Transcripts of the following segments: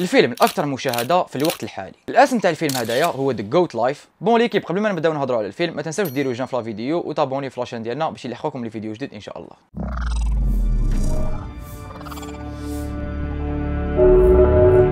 الفيلم الاكثر مشاهده في الوقت الحالي الاسم تاع الفيلم هدايا هو ذا جوت لايف بون ليكيب قبل ما نبداو نهضروا على الفيلم ما تنساوش ديروا جيم في لا فيديو وتابوني في لاشين ديالنا باش يلحقوكم لي فيديو جديد ان شاء الله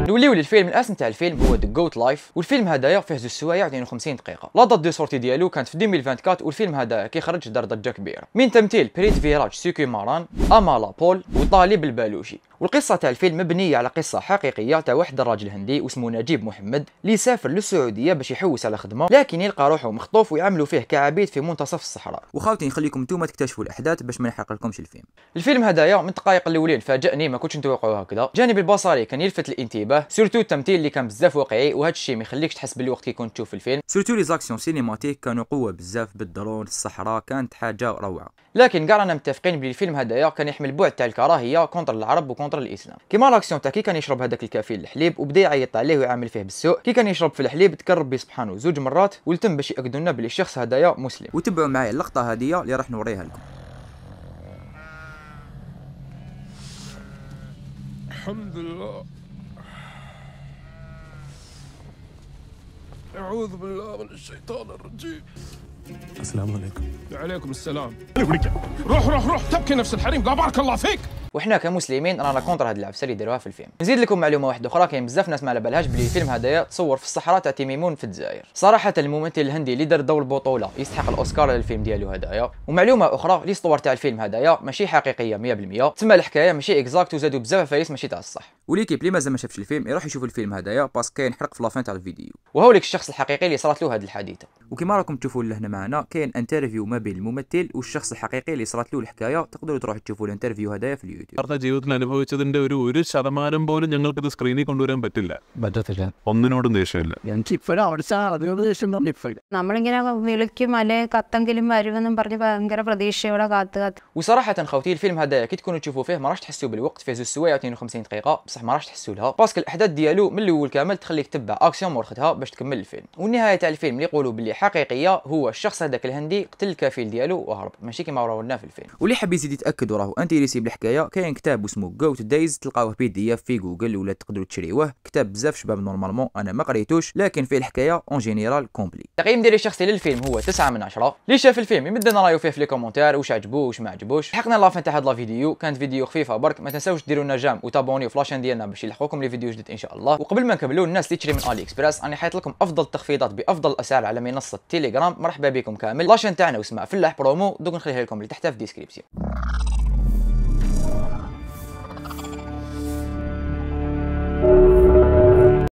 نوليو للفيلم الاسم تاع الفيلم هو ذا جوت لايف والفيلم هدايا فيه زوج سوايع 52 يعني دقيقه لا دات دو سورتي ديالو كانت في 2024 والفيلم هدايا كيخرج دار ضجه كبيره من تمثيل بريت فيراج سيكي ماران امالا بول وطالب البالوشي والقصة تاع الفيلم مبنية على قصة حقيقية تاع واحد الراجل هندي اسمه نجيب محمد اللي يسافر للسعودية باش يحوس على خدمة لكن يلقى روحه مخطوف ويعملوا فيه كعبيد في منتصف الصحراء وخاوتي نخليكم نتوما تكتشفوا الاحداث باش ما نحرقلكمش الفيلم الفيلم هدايا من الدقائق الاولين فاجأني ما كنتش نتوقعه هكذا الجانب البصري كان يلفت الانتباه سورتو التمثيل اللي كان بزاف واقعي وهذا الشيء ما يخليكش تحس بالوقت كي كنت تشوف الفيلم سورتو لي زاكسيون سينيماتيك كانوا قوه بزاف بالدرون الصحراء كانت حاجه روعه لكن قرانا متفقين بلي الفيلم هدايا كان يحمل بعد تاع الكراهيه كونتر العرب وكونتر كونتر الاسلام كيما لاكسيون تاع كي كان يشرب هذاك الكافي الحليب وبدا يعيط عليه ويعامل فيه بالسوء كي كان يشرب في الحليب تكرر ربي سبحانه زوج مرات ولتم باش ياكدوا لنا بلي الشخص هذايا مسلم وتبعوا معايا اللقطه هذه اللي راح نوريها لكم الحمد لله أعوذ بالله من الشيطان الرجيم السلام عليكم وعليكم السلام روح روح روح تبكي نفس الحريم بارك الله فيك وحنا كمسلمين رانا كونتر هاد العفسه اللي يديروها في الفيلم نزيد لكم معلومه واحده اخرى كاين بزاف ناس ما على بالهاش بلي الفيلم هذايا تصور في الصحراء تاع تيميمون في الجزائر صراحه الممثل الهندي اللي دار دور البطوله يستحق الاوسكار للفيلم ديالو هدايا ومعلومه اخرى ليستوار تاع الفيلم هدايا ماشي حقيقيه 100% تما الحكايه ماشي اكزاكت وزادوا بزاف فايس ماشي تاع الصح وليكيب اللي مازال ما شافش الفيلم يروح يشوف الفيلم هذايا باسكو كاين حرق في لافين تاع الفيديو وهو لك الشخص الحقيقي اللي صرات له هذه الحادثه وكما راكم تشوفوا لهنا معنا كاين انترفيو ما بين الممثل والشخص الحقيقي اللي صرات له الحكايه تقدروا تروحوا تشوفوا الانترفيو هذايا في اليوتيوب ارض ജീവിതത്തിലാണ് അനുഭവിച്ചതിന്റെ ഒരു ഒരു ശതമാനം പോലും ഞങ്ങൾക്കത് സ്ക്രീനിൽ കൊണ്ടുവരാൻ പറ്റില്ല പറ്റത്തില്ല ഒന്നിനോടും ദേഷ്യമില്ല ഞങ്ങൾക്ക് ഇപ്പോഴും അവിടെ നമ്മളിങ്ങനെ വിളിക്കും അല്ലെ കത്തെങ്കിലും വരുമെന്നും പറഞ്ഞ് ഭയങ്കര പ്രതീക്ഷയോടെ കാത്തു കാത്തു وصراحه خوتي الفيلم هذايا كي تكونوا تشوفوا فيه ما راح تحسوا بالوقت فيه زوج سوايع 52 دقيقه بصح ما راحش تحسوا لها باسكو الاحداث ديالو من الاول كامل تخليك تبع اكسيون مورختها باش تكمل الفيلم والنهايه تاع الفيلم اللي يقولوا باللي حقيقيه هو الشخص هذاك الهندي قتل الكفيل ديالو وهرب ماشي كيما راه لنا في الفيلم واللي حاب يزيد يتاكد وراه انتيريسي بالحكايه كاين كتاب اسمه جوت دايز تلقاوه بي دي اف في جوجل ولا تقدروا تشريوه كتاب بزاف شباب نورمالمون انا ما قريتوش لكن فيه الحكايه اون جينيرال كومبلي التقييم ديالي الشخصي للفيلم هو 9 من 10 اللي شاف الفيلم يمد لنا رايو فيه في لي كومونتير واش عجبوه واش ما عجبوش حقنا لافين تاع هاد لا فيديو كانت فيديو خفيفه برك ما تنساوش ديروا لنا جام وتابوني في لاشين ديالنا باش يلحقوكم لي فيديو جديد ان شاء الله وقبل ما نكملوا الناس اللي تشري من الي اكسبريس انا حايط لكم افضل التخفيضات بافضل الاسعار على منصه تيليجرام مرحبا بكم كامل لاشين تاعنا واسمها فلاح برومو دوك نخليها لكم لتحت في الديسكريبسيون